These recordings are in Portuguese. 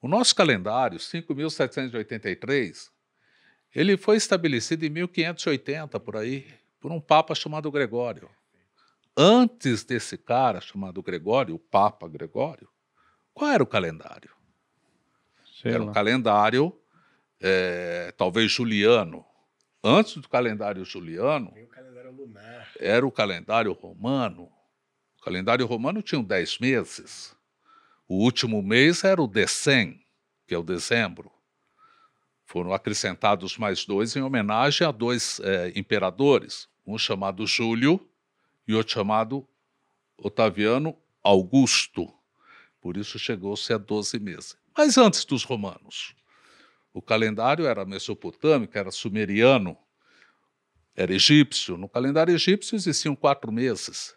O nosso calendário, 5783, ele foi estabelecido em 1580 por aí, por um papa chamado Gregório. Antes desse cara chamado Gregório, o Papa Gregório, qual era o calendário? Sei era lá. um calendário, é, talvez juliano. Antes do calendário juliano, o calendário lunar. era o calendário romano. O calendário romano tinha 10 meses. O último mês era o Decem, que é o dezembro. Foram acrescentados mais dois em homenagem a dois é, imperadores, um chamado Júlio e outro chamado Otaviano Augusto. Por isso chegou-se a 12 meses. Mas antes dos romanos, o calendário era mesopotâmico, era sumeriano, era egípcio. No calendário egípcio existiam quatro meses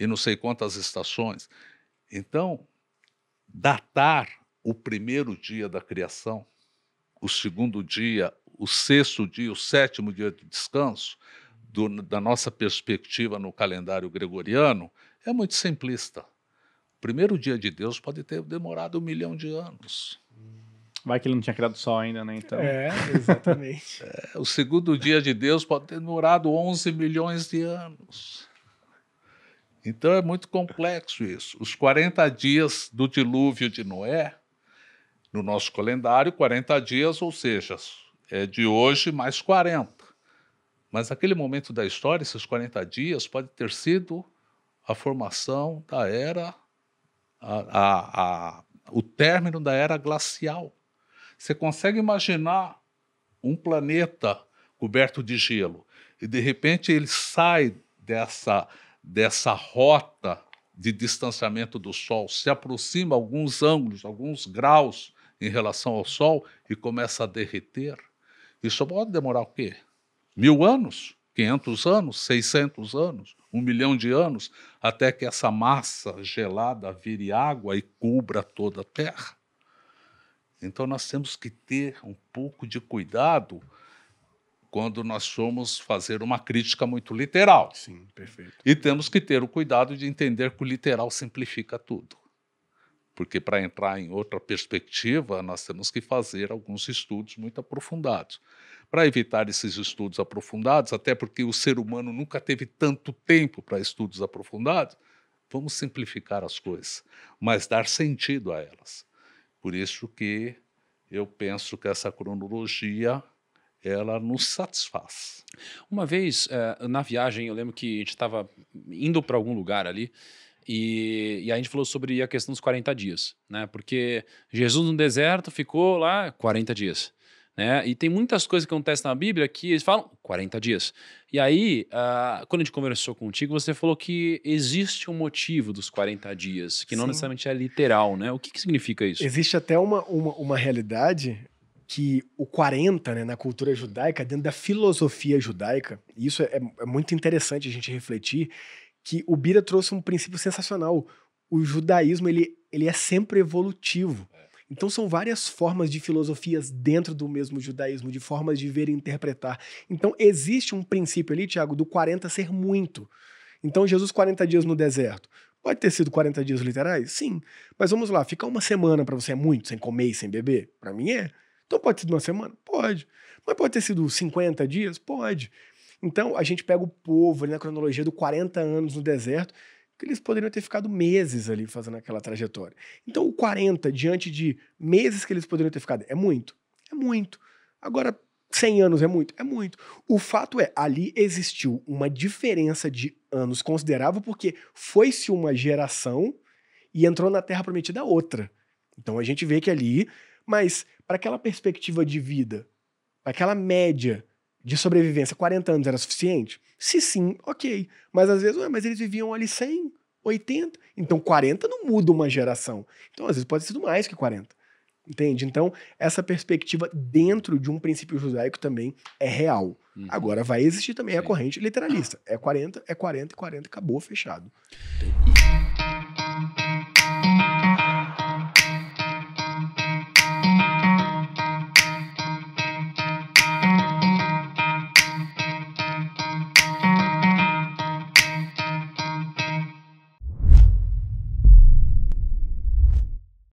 e não sei quantas estações. Então, datar o primeiro dia da criação, o segundo dia, o sexto dia, o sétimo dia de descanso, do, da nossa perspectiva no calendário gregoriano, é muito simplista. O primeiro dia de Deus pode ter demorado um milhão de anos. Vai que ele não tinha criado o sol ainda, né? Então. É, exatamente. é, o segundo dia de Deus pode ter demorado 11 milhões de anos. Então é muito complexo isso. Os 40 dias do dilúvio de Noé, no nosso calendário, 40 dias, ou seja, é de hoje mais 40. Mas aquele momento da história, esses 40 dias pode ter sido a formação da era, a, a, a, o término da era glacial. Você consegue imaginar um planeta coberto de gelo e de repente ele sai dessa dessa rota de distanciamento do Sol, se aproxima alguns ângulos, alguns graus em relação ao Sol e começa a derreter, isso pode demorar o quê? Mil anos? 500 anos? 600 anos? Um milhão de anos? Até que essa massa gelada vire água e cubra toda a Terra. Então nós temos que ter um pouco de cuidado quando nós somos fazer uma crítica muito literal. Sim, perfeito. E temos que ter o cuidado de entender que o literal simplifica tudo. Porque para entrar em outra perspectiva, nós temos que fazer alguns estudos muito aprofundados. Para evitar esses estudos aprofundados, até porque o ser humano nunca teve tanto tempo para estudos aprofundados, vamos simplificar as coisas, mas dar sentido a elas. Por isso que eu penso que essa cronologia ela nos satisfaz. Uma vez, uh, na viagem, eu lembro que a gente estava indo para algum lugar ali, e, e, a gente falou sobre a questão dos 40 dias, né? Porque Jesus no deserto ficou lá 40 dias. Né? E tem muitas coisas que acontecem na Bíblia que eles falam 40 dias. E aí, uh, quando a gente conversou contigo, você falou que existe um motivo dos 40 dias, que não necessariamente é literal, né? O que, que significa isso? Existe até uma, uma, uma realidade que o 40, né, na cultura judaica, dentro da filosofia judaica, e isso é, é muito interessante a gente refletir, que o Bira trouxe um princípio sensacional. O judaísmo, ele, ele é sempre evolutivo. É. Então são várias formas de filosofias dentro do mesmo judaísmo, de formas de ver e interpretar. Então existe um princípio ali, Tiago, do 40 ser muito. Então Jesus 40 dias no deserto. Pode ter sido 40 dias literais? Sim. Mas vamos lá, ficar uma semana para você é muito, sem comer e sem beber? Para mim é. Então pode ser sido uma semana? Pode. Mas pode ter sido 50 dias? Pode. Então a gente pega o povo ali na cronologia do 40 anos no deserto, que eles poderiam ter ficado meses ali fazendo aquela trajetória. Então o 40 diante de meses que eles poderiam ter ficado é muito. É muito. Agora 100 anos é muito? É muito. O fato é, ali existiu uma diferença de anos considerável, porque foi-se uma geração e entrou na Terra Prometida outra. Então a gente vê que ali mas, para aquela perspectiva de vida, para aquela média de sobrevivência, 40 anos era suficiente? Se sim, ok. Mas às vezes, ué, mas eles viviam ali 100, 80. Então, 40 não muda uma geração. Então, às vezes, pode ser mais que 40. Entende? Então, essa perspectiva dentro de um princípio judaico também é real. Uhum. Agora, vai existir também Sim. a corrente literalista. É 40, é 40, 40, 40, acabou, fechado. Entendi.